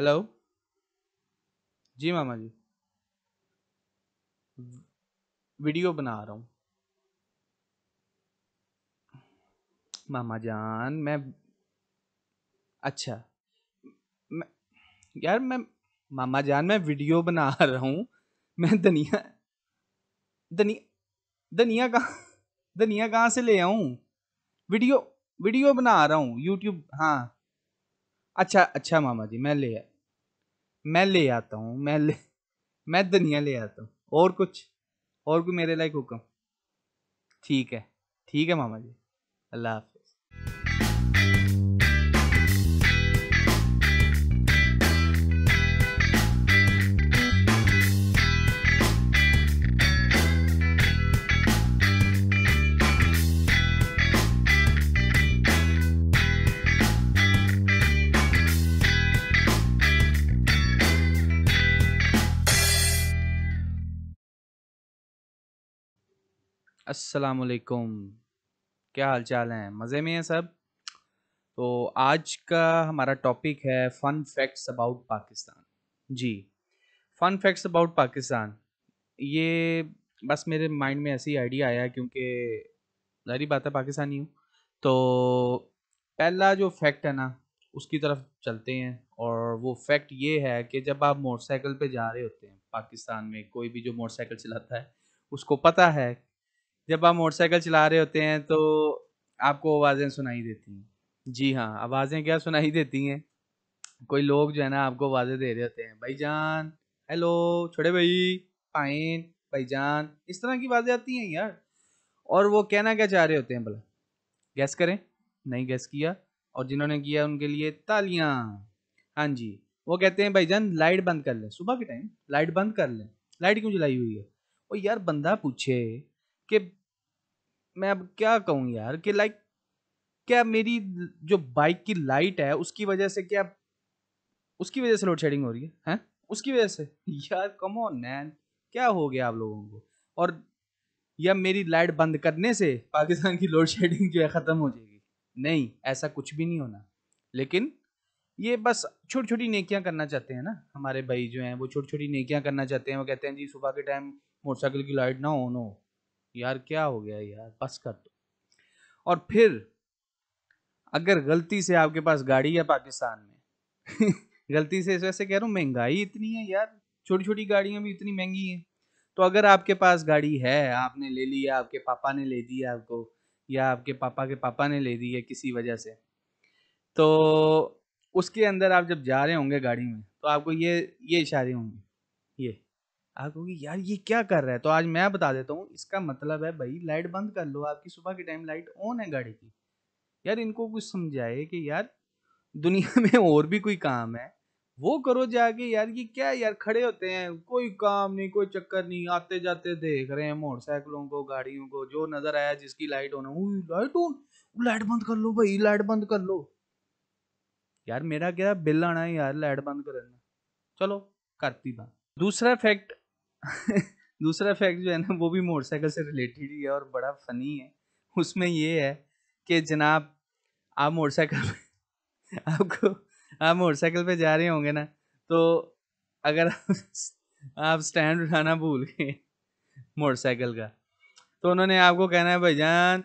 hello जी मामा जी video बना रहा हूँ मामा जान मैं अच्छा मैं यार मैं मामा जान मैं वीडियो बना रहा हूँ मैं धनिया धनिया धनिया कहाँ धनिया कहाँ से ले आऊँ वीडियो वीडियो बना रहा हूँ यूट्यूब हाँ अच्छा अच्छा मामा जी मैं ले मैं ले आता हूँ मैं ले मैं धनिया ले आता हूँ और कुछ और कोई मेरे लायक हुक्म ठीक है ठीक है मामा जी अल्लाह हाफि असलकुम क्या हाल चाल हैं मज़े में हैं सब तो आज का हमारा टॉपिक है फ़न फैक्ट्स अबाउट पाकिस्तान जी फ़न फैक्ट्स अबाउट पाकिस्तान ये बस मेरे माइंड में ऐसी आइडिया आया क्योंकि जारी बात है पाकिस्तानी हूँ तो पहला जो फैक्ट है ना उसकी तरफ चलते हैं और वो फैक्ट ये है कि जब आप मोटरसाइकिल पे जा रहे होते हैं पाकिस्तान में कोई भी जो मोटरसाइकिल चलाता है उसको पता है जब आप मोटरसाइकिल चला रहे होते हैं तो आपको आवाज़ें सुनाई देती हैं जी हाँ आवाज़ें क्या सुनाई देती हैं कोई लोग जो है ना आपको आवाज़ें दे रहे होते हैं भाईजान हेलो छोटे भाई पाइन भाईजान इस तरह की आवाज़ें आती हैं यार और वो कहना क्या चाह रहे होते हैं भला गैस करें नहीं गैस किया और जिन्होंने किया उनके लिए तालियां हाँ जी वो कहते हैं भाईजान लाइट बंद कर लें सुबह के टाइम लाइट बंद कर लें लाइट क्यों जलाई हुई है और यार बंदा पूछे कि मैं अब क्या कहूँ यार कि लाइक क्या मेरी जो बाइक की लाइट है उसकी वजह से क्या उसकी वजह से लोड शेडिंग हो रही है हैं उसकी वजह से यार कम ऑन मैन क्या हो गया आप लोगों को और या मेरी लाइट बंद करने से पाकिस्तान की लोड शेडिंग जो है ख़त्म हो जाएगी नहीं ऐसा कुछ भी नहीं होना लेकिन ये बस छोटी छोटी नेकियां करना चाहते हैं ना हमारे भाई जो हैं वो छोटी छोटी नेकियां करना चाहते हैं वो कहते हैं जी सुबह के टाइम मोटरसाइकिल की लाइट ना ऑन हो यार क्या हो गया यार बस कर दो और फिर अगर गलती से आपके पास गाड़ी है पाकिस्तान में गलती से इस वैसे कह रहा हूँ महंगाई इतनी है यार छोटी छोटी गाड़ियाँ भी इतनी महंगी हैं तो अगर आपके पास गाड़ी है आपने ले ली है आपके पापा ने ले दी है आपको या आपके पापा के पापा ने ले दी है किसी वजह से तो उसके अंदर आप जब जा रहे होंगे गाड़ी में तो आपको ये ये इशारे होंगे ये आप कहोगे यार ये क्या कर रहा है तो आज मैं बता देता हूँ इसका मतलब है भाई लाइट बंद कर लो आपकी सुबह के टाइम लाइट ऑन है गाड़ी की यार इनको कुछ समझाए कि यार दुनिया में और भी कोई काम है वो करो जाके यार ये क्या यार खड़े होते हैं कोई काम नहीं कोई चक्कर नहीं आते जाते देख रहे हैं मोटरसाइकिलों को गाड़ियों को जो नजर आया जिसकी light on light on light बंद कर लो भाई लाइट बंद कर लो यार मेरा क्या बिल आना है यार लाइट बंद करना चलो करती बात दूसरा फैक्ट दूसरा फैक्ट जो है ना वो भी मोटरसाइकिल से रिलेटेड ही है और बड़ा फनी है उसमें ये है कि जनाब आप मोटरसाइकिल आपको आप मोटरसाइकिल पे जा रहे होंगे ना तो अगर आप, आप स्टैंड उठाना भूल गए मोटरसाइकिल का तो उन्होंने आपको कहना है भाईजान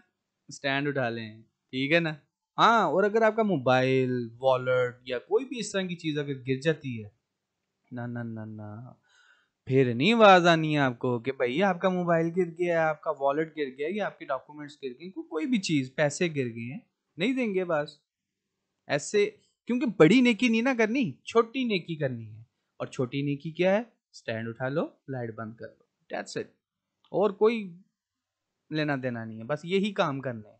स्टैंड उठा लें ठीक है ना हाँ और अगर आपका मोबाइल वॉलेट या कोई भी इस तरह की चीज़ अगर गिर जाती है ना ना ना ना फिर नहीं आवाज आनी है आपको कि भाई आपका मोबाइल गिर गया है आपका वॉलेट गिर गया है या आपके डॉक्यूमेंट्स गिर गए कोई भी चीज़ पैसे गिर गए हैं नहीं देंगे बस ऐसे क्योंकि बड़ी नेकी नहीं ना करनी छोटी नेकी करनी है और छोटी नेकी क्या है स्टैंड उठा लो लाइट बंद कर लो डेट्स इट और कोई लेना देना नहीं है बस यही काम करने हैं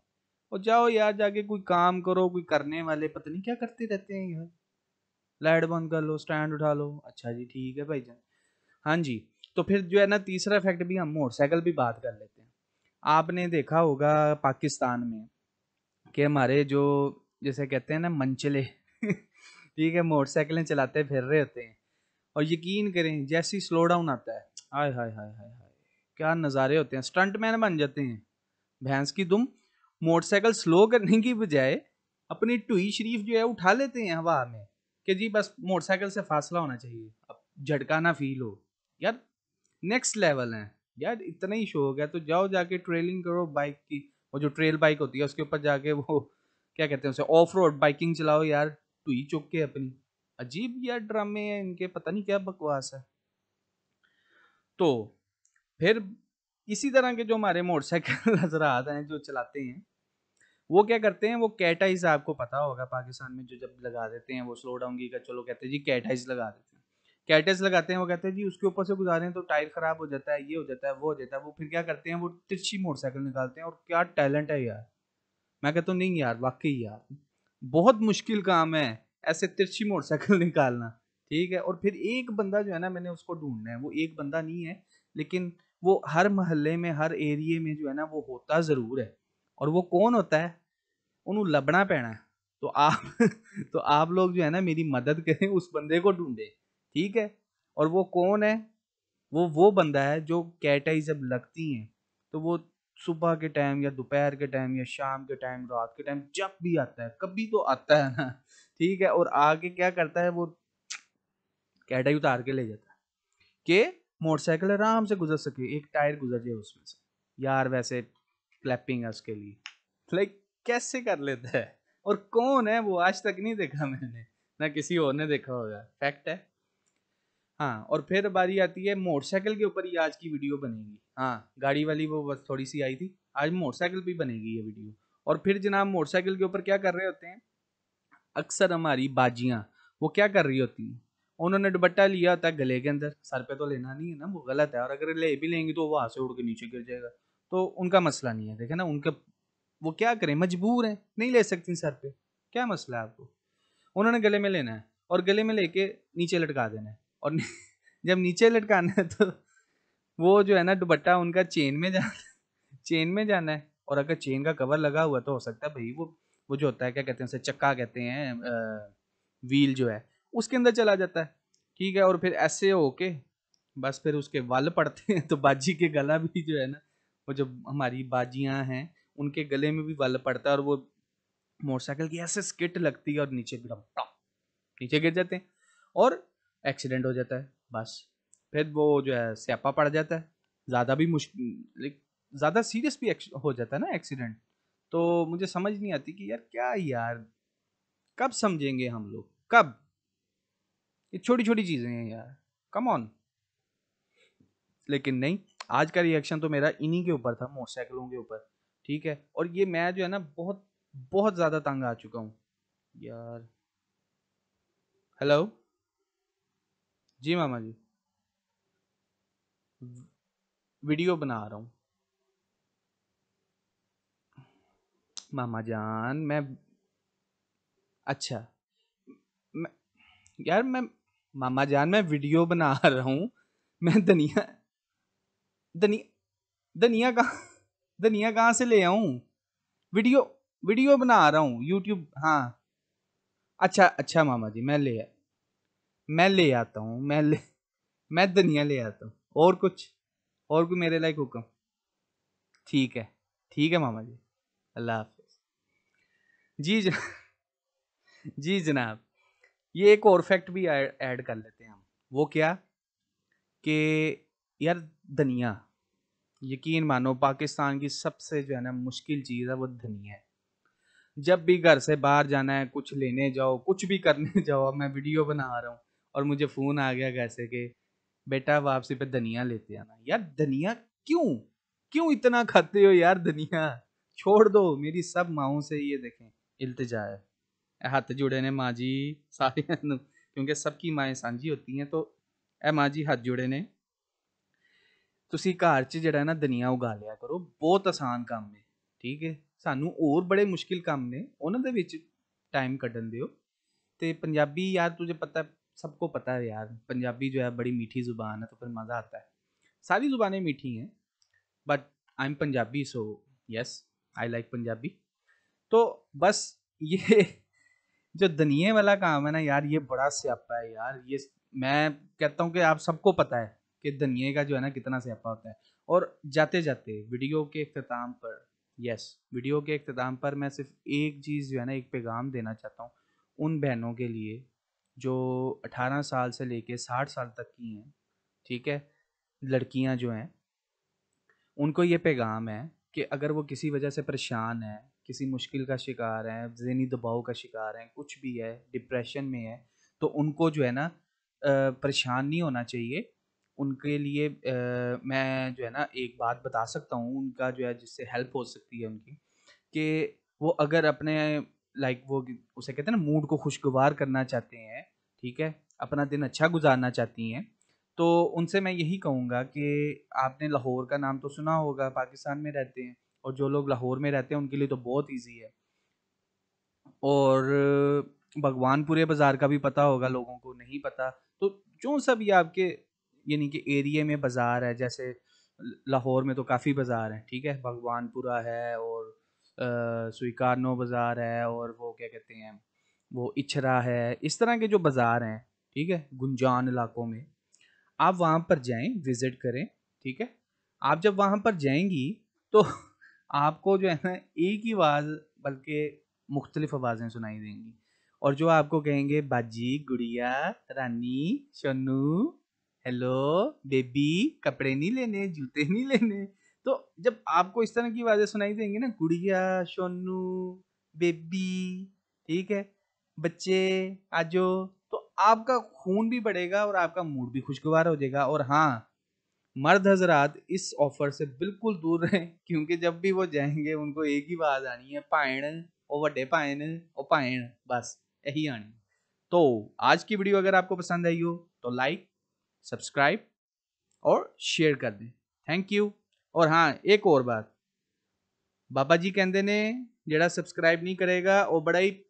और जाओ यार जाके कोई काम करो कोई करने वाले पता नहीं क्या करते रहते हैं यार लाइट बंद कर लो स्टैंड उठा लो अच्छा जी ठीक है भाई जान हाँ जी तो फिर जो है ना तीसरा फैक्ट भी हम मोटरसाइकिल भी बात कर लेते हैं आपने देखा होगा पाकिस्तान में कि हमारे जो जैसे कहते हैं ना मंचले ठीक है मोटरसाइकिलें चलाते फिर रहे होते हैं और यकीन करें जैसे ही स्लो डाउन आता है हाय हाय हाय हाय हाय क्या नज़ारे होते हैं स्टंट मैन बन जाते हैं भैंस की दुम मोटरसाइकिल स्लो करने की बजाय अपनी टुई शरीफ जो है उठा लेते हैं हवा में कि जी बस मोटरसाइकिल से फासला होना चाहिए अब झटका ना फील हो यार नेक्स्ट लेवल है यार इतना ही शो हो गया तो जाओ जाके ट्रेलिंग करो बाइक की वो जो ट्रेल बाइक होती है उसके ऊपर जाके वो क्या कहते हैं उसे ऑफ रोड बाइकिंग चलाओ यार तू ही चुक के अपनी अजीब यार ड्रामे हैं इनके पता नहीं क्या बकवास है तो फिर इसी तरह के जो हमारे मोटरसाइकिल नजर आते हैं जो चलाते हैं वो क्या करते हैं वो कैटाइज आपको पता होगा पाकिस्तान में जो जब लगा देते हैं वो स्लो डाउन की चलो कहते हैं जी कैटाइज लगा देते हैं कैटेस लगाते हैं वो कहते हैं जी उसके ऊपर से गुजारें तो टायर खराब हो जाता है ये हो जाता है वो हो जाता है वो फिर क्या करते हैं वो तिरछी मोटरसाइकिल निकालते हैं और क्या टैलेंट है यार मैं कहता हूँ नहीं यार वाकई यार बहुत मुश्किल काम है ऐसे तिरछी मोटरसाइकिल निकालना ठीक है और फिर एक बंदा जो है ना मैंने उसको ढूंढना है वो एक बंदा नहीं है लेकिन वो हर महल्ले में हर एरिए में जो है ना वो होता ज़रूर है और वो कौन होता है उन्होंने लबना पैना है तो आप तो आप लोग जो है ना मेरी मदद करें उस बंदे को ढूंढें ठीक है और वो कौन है वो वो बंदा है जो कैटाई जब लगती हैं तो वो सुबह के टाइम या दोपहर के टाइम या शाम के टाइम रात के टाइम जब भी आता है कभी तो आता है ना ठीक है और आगे क्या करता है वो कैटाई उतार के ले जाता है कि मोटरसाइकिल आराम से गुजर सके एक टायर गुजर जाए उसमें से यार वैसे क्लैपिंग है उसके लिए लाइक कैसे कर लेता है और कौन है वो आज तक नहीं देखा मैंने ना किसी और ने देखा होगा फैक्ट है हाँ और फिर बारी आती है मोटरसाइकिल के ऊपर ही आज की वीडियो बनेगी हाँ गाड़ी वाली वो बस थोड़ी सी आई थी आज मोटरसाइकिल भी बनेगी ये वीडियो और फिर जनाब मोटरसाइकिल के ऊपर क्या कर रहे होते हैं अक्सर हमारी बाजियाँ वो क्या कर रही होती हैं उन्होंने दुपट्टा लिया होता है गले के अंदर सर पे तो लेना नहीं है ना वो गलत है और अगर ले भी लेंगे तो वो वहाँ से उड़ के नीचे गिर जाएगा तो उनका मसला नहीं है देखे ना उनके वो क्या करें मजबूर हैं नहीं ले सकती सर पे क्या मसला है आपको उन्होंने गले में लेना है और गले में लेके नीचे लटका देना है और जब नीचे लटकाना है तो वो जो है ना दुपट्टा उनका चेन में जाना चेन में जाना है और अगर चेन का कवर लगा हुआ तो हो सकता है भाई वो वो जो होता है क्या कहते हैं उसे चक्का कहते हैं व्हील जो है उसके अंदर चला जाता है ठीक है और फिर ऐसे होके बस फिर उसके वल पड़ते हैं तो बाजी के गला भी जो है ना वो जो हमारी बाजियाँ हैं उनके गले में भी वल पड़ता है और वो मोटरसाइकिल की ऐसे स्किट लगती है और नीचे भी नीचे गिर जाते हैं और एक्सीडेंट हो जाता है बस फिर वो जो है स्यापा पड़ जाता है ज़्यादा भी मुश्किल ज़्यादा सीरियस भी हो जाता है ना एक्सीडेंट तो मुझे समझ नहीं आती कि यार क्या यार कब समझेंगे हम लोग कब ये छोटी छोटी चीज़ें हैं यार कम ऑन लेकिन नहीं आज का रिएक्शन तो मेरा इन्हीं के ऊपर था मोटरसाइकिलों के ऊपर ठीक है और ये मैं जो है ना बहुत बहुत ज़्यादा तंग आ चुका हूँ यार हेलो जी मामा जी वीडियो बना रहा हूँ मामा जान मैं अच्छा मैं यार मैं मामा जान मैं वीडियो बना रहा हूँ मैं धनिया धनिया धनिया कहाँ धनिया कहाँ से ले आऊँ वीडियो वीडियो बना रहा हूँ यूट्यूब हाँ अच्छा अच्छा मामा जी मैं ले मैं ले आता हूँ मैं ले मैं धनिया ले आता हूँ और कुछ और कोई मेरे लायक हुक्म ठीक है ठीक है मामा जी अल्लाह हाफिज जी जना जी जनाब ये एक और फैक्ट भी ऐड कर लेते हैं हम वो क्या कि यार धनिया यकीन मानो पाकिस्तान की सबसे जो है ना मुश्किल चीज़ है वो धनिया है जब भी घर से बाहर जाना है कुछ लेने जाओ कुछ भी करने जाओ मैं वीडियो बना रहा हूँ और मुझे फ़ोन आ गया कैसे कि बेटा वापसी पे धनिया लेते आना यार धनिया क्यों क्यों इतना खाते हो यार धनिया छोड़ दो मेरी सब माओ से ये देखें इल्तजा है हथ जुड़े ने माँ जी सारे क्योंकि सबकी माएँ ਸਾਂਝੀ होती हैं तो ਇਹ माँ जी ਹੱਥ जुड़े ने ਤੁਸੀਂ घर 'ਚ ਜਿਹੜਾ ਨਾ ਦਨੀਆ ਉਗਾ ਲਿਆ ਕਰੋ ਬਹੁਤ ਆਸਾਨ ਕੰਮ ਹੈ ਠੀਕ ਹੈ ਸਾਨੂੰ ਹੋਰ ਬੜੇ ਮੁਸ਼ਕਿਲ ਕੰਮ ਨੇ ਉਹਨਾਂ ਦੇ ਵਿੱਚ ਟਾਈਮ ਕੱਢਣ ਦਿਓ ਤੇ ਪੰਜਾਬੀ ਯਾਰ सबको पता है यार पंजाबी जो है बड़ी मीठी ज़ुबान है तो फिर मज़ा आता है सारी ज़ुबानें मीठी हैं but I am Punjabi so yes I like Punjabi तो बस ये जो धनिए वाला काम है ना यार ये बड़ा स्यापा है यार ये मैं कहता हूँ कि आप सबको पता है कि धनिए का जो है ना कितना स्यापा होता है और जाते जाते वीडियो के अख्ताम पर यस वीडियो के अख्ताम पर मैं सिर्फ एक चीज़ जो है ना एक पैगाम देना चाहता हूँ उन बहनों के लिए जो 18 साल से लेके 60 साल तक की हैं ठीक है लड़कियां जो हैं उनको ये पैगाम है कि अगर वो किसी वजह से परेशान हैं किसी मुश्किल का शिकार है जहनी दबाव का शिकार है कुछ भी है डिप्रेशन में है तो उनको जो है ना परेशान नहीं होना चाहिए उनके लिए आ, मैं जो है ना एक बात बता सकता हूँ उनका जो है जिससे हेल्प हो सकती है उनकी कि वो अगर अपने लाइक वो उसे कहते हैं ना मूड को खुशगवार करना चाहते हैं ठीक है अपना दिन अच्छा गुजारना चाहती हैं तो उनसे मैं यही कहूँगा कि आपने लाहौर का नाम तो सुना होगा पाकिस्तान में रहते हैं और जो लोग लाहौर में रहते हैं उनके लिए तो बहुत ईजी है और भगवानपुरे बाज़ार का भी पता होगा लोगों को नहीं पता तो जो सब ये आपके यानी कि एरिए में बाज़ार है जैसे लाहौर में तो काफ़ी बाज़ार हैं ठीक है भगवानपुरा है और स्वीकारनो बाज़ार है और वो क्या कहते हैं वो इछरा है इस तरह के जो बाज़ार हैं ठीक है गुंजान इलाकों में आप वहाँ पर जाएं विज़िट करें ठीक है आप जब वहाँ पर जाएंगी तो आपको जो है ना एक ही आवाज़ बल्कि मुख्तलिफ आवाज़ें सुनाई देंगी और जो आपको कहेंगे बाजी गुड़िया रानी शनू हेलो बेबी कपड़े नहीं लेने जूते नहीं लेने तो जब आपको इस तरह की आवाजें सुनाई देंगी ना गुड़िया सोनू बेबी ठीक है बच्चे आजो तो आपका खून भी बढ़ेगा और आपका मूड भी खुशगवार हो जाएगा और हाँ मर्द हजरात इस ऑफर से बिल्कुल दूर रहें क्योंकि जब भी वो जाएंगे उनको एक ही आवाज आनी है पायण और वे पायण और पायण बस यही आनी तो आज की वीडियो अगर आपको पसंद आई हो तो लाइक सब्सक्राइब और शेयर कर दें थैंक यू और हाँ एक और बात बाबा जी कहें ने सबसक्राइब नहीं करेगा वह बड़ा ही